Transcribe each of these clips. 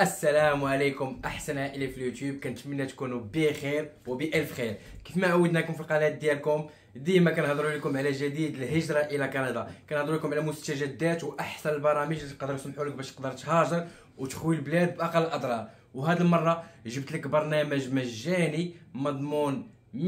السلام عليكم احسن عائله في اليوتيوب كنتمنى تكونوا بخير وبالف خير كيف ما عودناكم في القناه ديالكم ديما كنهضروا لكم على جديد الهجره الى كندا كنهضروا لكم على مستجدات واحسن البرامج اللي تقدروا تسمحوا لك باش تقدر تهاجر وتخوي البلاد باقل الاضرار وهذه المره جبت لك برنامج مجاني مضمون 100%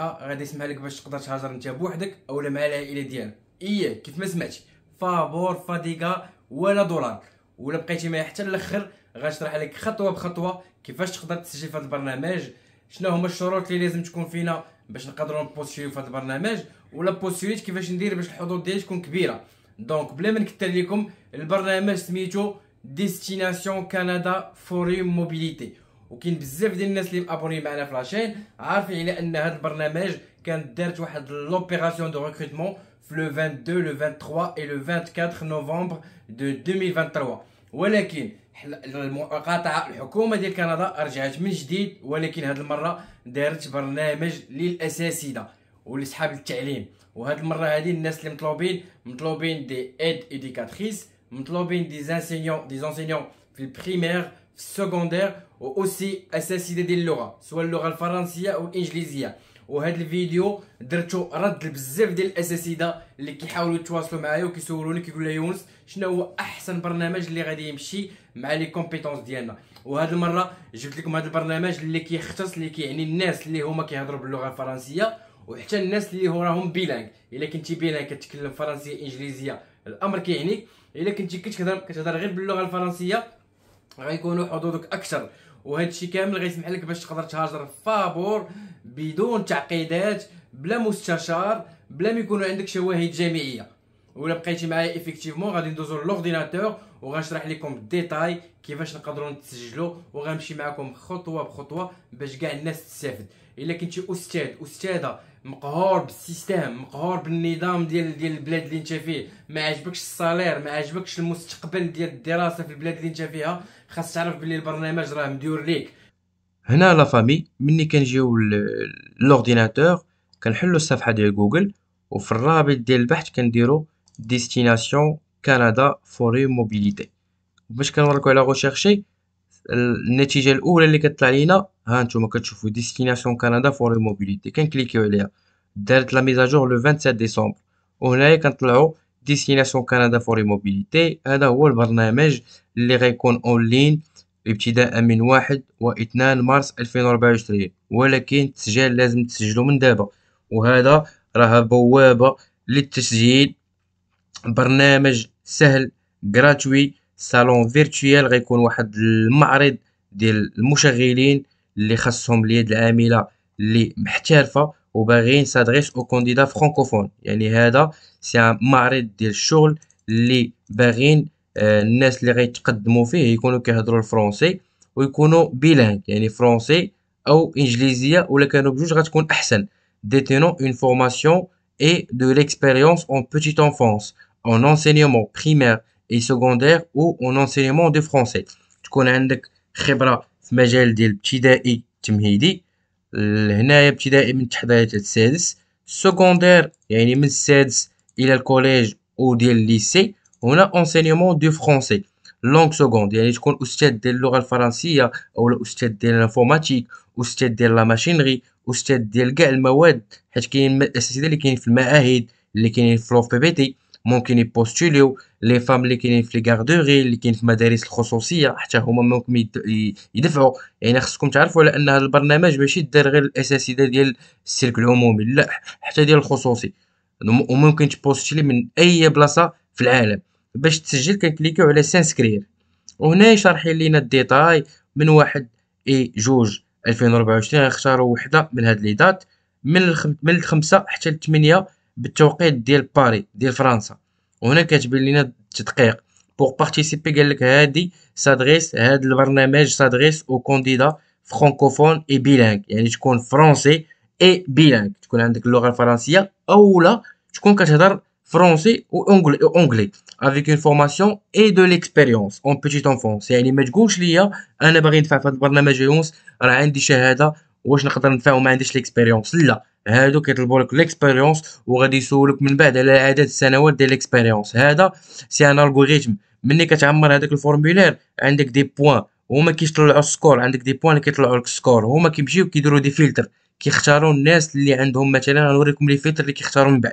غادي يسمح لك باش تقدر تهاجر انت بوحدك او مع العائله ديالك ايه كيف ما سمعتي فابور فاديكا ولا دولار ولا بقيتي معايا حتى الاخر غنشرح لك خطوه بخطوه كيفاش تقدر تسجل في هذا البرنامج شنو هما الشروط اللي لازم تكون فينا باش نقدروا نبوستيو في هذا البرنامج ولا بوستيويت كيفاش ندير باش الحظوظ ديالي تكون كبيره دونك بلا ما نكثر لكم البرنامج سميتو ديستيناسيون كندا فوريوم موبيليتي وكاين بزاف ديال الناس اللي مابوني معنا في لاشين عارفين على ان هذا البرنامج كان دارت واحد لوبيراسيون دو ريكروتمون في لو 22 لو 23 اي لو 24 نوفمبر دو 2023 ولكن المقاطعه الحكومه ديال كندا رجعت من جديد ولكن هذه المره دارت برنامج للاساسده ولصحاب التعليم وهاد المره هادي الناس اللي مطلوبين مطلوبين دي ايد ايديكاتريس مطلوبين دي زانسينيون دي زانسينيون في البريمير في السكوندير واوسي اساسيده ديال اللغه سواء اللغه الفرنسيه او الانجليزيه وهذا الفيديو درتو رد لبزاف ديال الاساتذه اللي كيحاولوا يتواصلوا معايا وكيسولوني كيقول لي يونس شنو هو احسن برنامج اللي غادي يمشي مع لي كومبيتونس ديالنا وهذه المره جبت لكم هذا البرنامج اللي كيختص اللي كيعني الناس اللي هما كيهضروا باللغه الفرنسيه وحتى الناس اللي هو راهم بيلانغ الا كنتي بيلانغ كتكلم فرنسيه انجليزيه الامر كيعنيك الا كنتي كتهضر كتهضر غير باللغه الفرنسيه غيكونوا حظوظك اكثر وهذا الشيء كامل غيسمح لك باش تقدر تهاجر فابور بدون تعقيدات بلا مستشار بلا ما يكونوا عندك شواهد جامعيه ولا بقيتي معايا ايفيكتيفمون غادي ندوزو لورديناتور وغنشرح لكم الديتاي كيفاش نقدروا نتسجلوا وغنمشي معكم خطوه بخطوه باش كاع الناس تستافد الا كنتي استاذ استاذه مقهور بالسيستم مقهور بالنظام ديال ديال البلاد اللي انت فيه ما عجبكش الصالير ما عجبكش المستقبل ديال الدراسه في البلاد اللي انت فيها خاص تعرف بلي البرنامج راه مديور ليك هنا لا فامي ملي كنجيو لورديناتور كنحلو الصفحه ديال جوجل وفي الرابط ديال البحث كنديرو ديستيناسيون كندا فوري موبيليتي باش كنوركو على غوشيرشي النتيجه الاولى اللي كتطلع لينا ها نتوما كتشوفوا ديستيناسيون كندا فوري موبيليتي كنكليكيو عليها دارت لا ميزاجور لو 27 ديسمبر وهنايا كنطلعوا ديستيناسيون كندا فور موبيليتي هذا هو البرنامج اللي غيكون اونلاين ابتداء من 1 و2 مارس 2024 ولكن التسجيل لازم تسجلوا من دابا وهذا راه بوابه للتسجيل برنامج سهل غراتوي صالون فيرتويال غيكون واحد المعرض ديال المشغلين اللي خاصهم اليد العامله اللي محترفه ou bien s'adresse aux candidats francophones. Yani c'est un mari de choule les barin n'est les rétrécades de mon fils et qu'on a le français ou y a bilingue, yani français ou français ou le anglais juge à ce détenant une formation et de l'expérience en petite enfance en enseignement primaire et secondaire ou en enseignement de français. Tu connais un de la هنايا ابتدائي من التحضيري حتى السادس سكوندير يعني من السادس الى الكوليج او ديال الليسي هنا اونسينيومون دو فرونسي لونغ سكوند يعني تكون استاذ ديال اللغه الفرنسيه او استاذ ديال الانفورماتيك استاذ ديال لا ماشينري استاذ ديال كاع المواد حيت كاين الاساتذه اللي كاينين في المعاهد اللي كاينين في لوف بي بي تي ممكن يبوستوليو لي فام اللي كاينين في لي غاردوري اللي كاين في مدارس الخصوصيه حتى هما ممكن يدفعوا يعني خصكم تعرفوا على ان هذا البرنامج ماشي دار غير الاساسيده ديال السلك العمومي لا حتى ديال الخصوصي وممكن تبوستولي من اي بلاصه في العالم باش تسجل كنكليكيو على سانسكرير وهنا شارحين لينا الديتاي من واحد اي جوج 2024 غنختاروا وحده من هاد لي دات من الخم... من الخمسه حتى ل 8 بالتوقيت ديال باري ديال فرنسا وهنا كتبين لينا التدقيق بوغ بارتيسيبي قال لك هادي سادريس هاد البرنامج سادريس او كونديدا فرانكوفون اي بيلانغ يعني تكون فرونسي اي بيلانغ تكون عندك اللغه الفرنسيه اولا تكون كتهضر فرونسي وانجلي اونجلي افيك اون فورماسيون اي دو ليكسبيريونس اون بيتيت انفونس يعني ما تقولش ليا انا باغي ندفع في هذا البرنامج يونس راه عندي شهاده واش نقدر ندفع وما عنديش ليكسبيريونس لا هادو كيطلبوا لك ليكسبيريونس وغادي يسولوك من بعد على عدد السنوات ديال ليكسبيريونس هذا سي ان الغوريثم ملي كتعمر هذاك الفورمولير عندك دي بوين هما كيطلعوا السكور عندك دي بوين اللي كيطلعوا لك السكور هما كيمشيو كيديروا دي فلتر كيختاروا الناس اللي عندهم مثلا غنوريكم لي فلتر اللي كيختاروا من بعد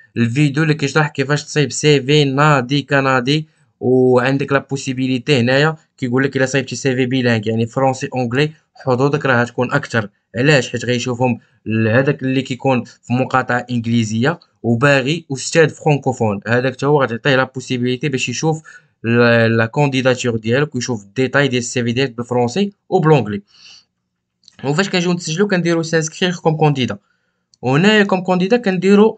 الفيديو اللي كيشرح كيفاش تصايب سي في ناضي كندي وعندك لا بوسيبيليتي هنايا كيقول لك الا صايبتي سي في بيلانك يعني فرونسي اونغلي حظوظك راه تكون اكثر علاش حيت غيشوفهم هذاك اللي كيكون في مقاطعه انجليزيه وباغي استاذ فرانكوفون هذاك حتى هو غتعطيه لا بوسيبيليتي باش يشوف لا كونديداتور ديالك ويشوف الديتاي ديال السي في ديالك بالفرونسي وبلونغلي وفاش كنجيو نسجلو كنديرو سانسكريغ كوم كونديدا وهنايا كوم كونديدا كنديرو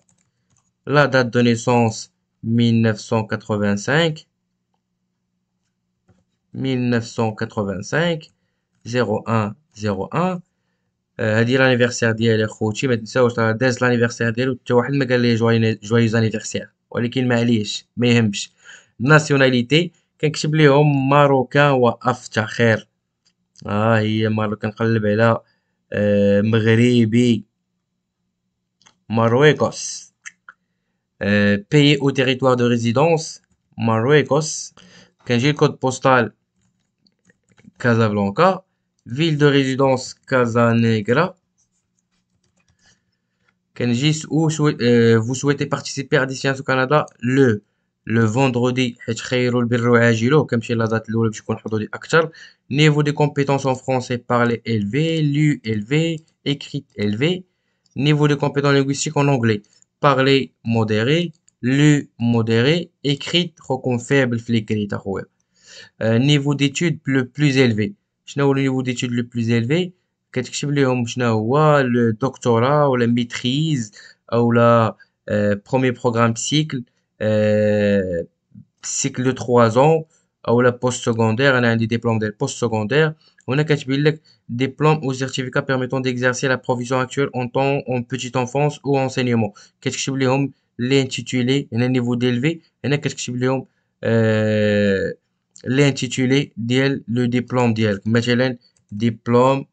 la date de naissance 1985 1985 01 01 هادي لانيفيرسير ديال اخوتي ما تنساوش راه داز لانيفيرسير ديالو حتى واحد ما قال لي جوي جويز انيفيرسير ولكن معليش ما يهمش ناسيوناليتي كنكتب ليهم ماروكا وافتخر ها آه هي مالو كنقلب على آه مغربي مارويكوس Euh, payé au territoire de résidence, Marruecos, quand j'ai le code postal Casablanca, ville de résidence Casanegra, j'ai où euh, vous souhaitez participer à des au Canada le le vendredi Niveau de compétences en français, parler élevé lu élevé écrit élevé niveau de compétences linguistiques en anglais parler modéré, lu modéré, écrit le faible et l'état. Euh, niveau d'études le plus élevé. le niveau d'études le plus élevé le doctorat ou la maîtrise ou la euh, premier programme cycle euh, cycle de trois ans ou la post-secondaire, on a un des diplômes de post-secondaire. On a, un diplôme ou certificat permettant d'exercer la provision actuelle en temps, en petite enfance ou enseignement. Qu'est-ce que l'intitulé, un niveau d'élevé, et qu'est-ce que le diplôme, on a, diplôme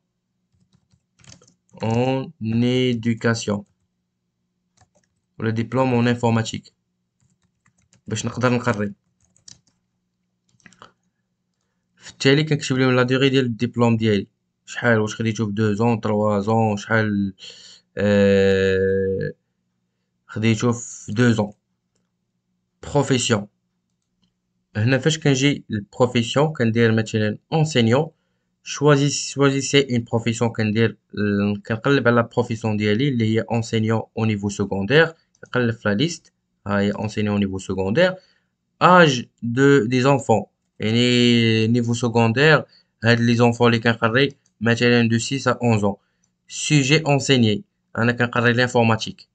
en éducation ou le diplôme en informatique. Je vais pas le la durée du diplôme, je deux ans, trois ans, je deux ans. Profession. Je ne fais que j'ai profession, je enseignant. Choisissez une profession, je la profession, enseignant au niveau secondaire. Je la liste est enseignant au niveau secondaire. Âge des enfants et niveau secondaire, les enfants les de 6 à 11 ans. Sujet enseigné, un l'informatique.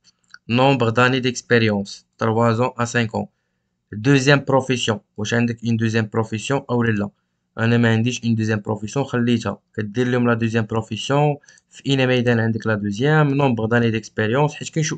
Nombre d'années d'expérience, 3 ans à 5 ans. Deuxième profession, une deuxième profession, Aurélien. On a une deuxième profession, la deuxième profession, on a la deuxième, nombre d'années d'expérience, a une qui est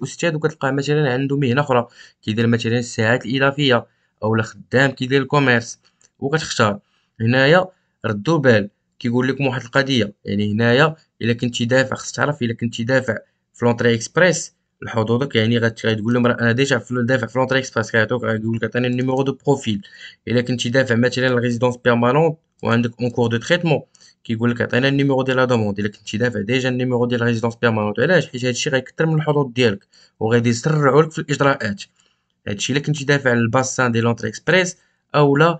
le matériel, c'est le commerce. وكتختار هنايا ردوا بال كيقول لكم واحد القضيه يعني هنايا الا كنتي دافع خاص تعرف الا كنتي دافع في لونطري اكسبريس لحظوظك يعني غتقول لهم انا ديجا في دافع في لونطري اكسبريس كيعطوك غيقول لك عطيني النيميرو دو بروفيل الا كنتي دافع مثلا الريزيدونس بيرمانونت وعندك اونكور دو تريتمون كيقول لك عطينا النيميرو ديال لا دوموند الا كنتي دافع ديجا النيميرو ديال ريزيدونس بيرمانونت علاش حيت هادشي غيكثر من الحظوظ ديالك وغادي يسرعوا لك في الاجراءات هادشي الا كنتي دافع للباسان دي لونطري اكسبريس اولا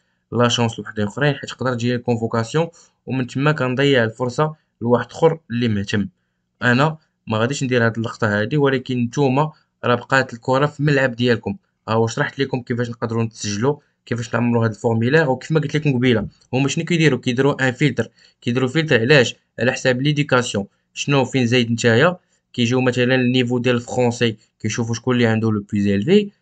لا شونس لوحدين اخرين حيت تقدر تجي كونفوكاسيون ومن تما كنضيع الفرصه لواحد اخر اللي مهتم انا ما غاديش ندير هاد اللقطه هادي ولكن نتوما راه بقات الكره في الملعب ديالكم ها هو شرحت لكم كيفاش نقدروا نتسجلوا كيفاش نعملوا هاد الفورميلير وكيف ما قلت لكم قبيله هما شنو كيديروا كيديروا ان فلتر كيديروا فلتر علاش على حساب ليديكاسيون شنو فين زايد نتايا كيجيو مثلا النيفو ديال الفرونسي كيشوفوا شكون اللي عنده لو بلوز الفي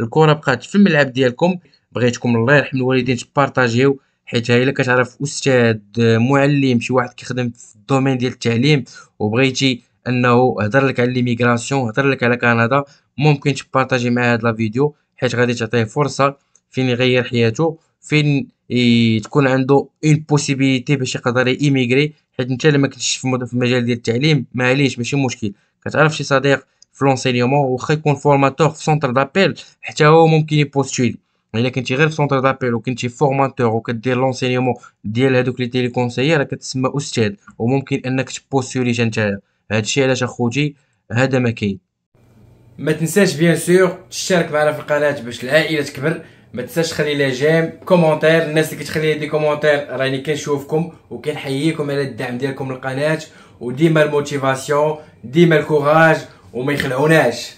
الكره بقات في الملعب ديالكم بغيتكم الله يرحم الوالدين تبارطاجيو حيت هاي الا كتعرف استاذ معلم شي واحد كيخدم في الدومين ديال التعليم وبغيتي انه هضر لك على ليميغراسيون هضر لك على كندا ممكن تبارطاجي معاه هاد لا فيديو حيت غادي تعطيه فرصه فين يغير حياته فين تكون عنده اون بوسيبيليتي باش يقدر ايميغري حيت انت الا ما كنتش في المجال ديال التعليم معليش ماشي مشكل كتعرف شي صديق في لونسينيومون واخا يكون فورماتور في سونتر دابيل حتى هو ممكن يبوستولي الا كنتي غير في سونتر دابيل وكنتي فورماتور وكدير لونسينيومون ديال هذوك لي تيلي كونسيي راه كتسمى استاذ وممكن انك تبوستولي نتايا هادشي علاش اخوتي هذا ما كاين ما تنساش بيان سور تشترك معنا في القناه باش العائله تكبر ما تنساش تخلي لها جيم كومونتير الناس اللي كتخلي لي دي كومونتير راني كنشوفكم وكنحييكم على الدعم ديالكم للقناه وديما الموتيفاسيون ديما الكوراج وما يخلعوناش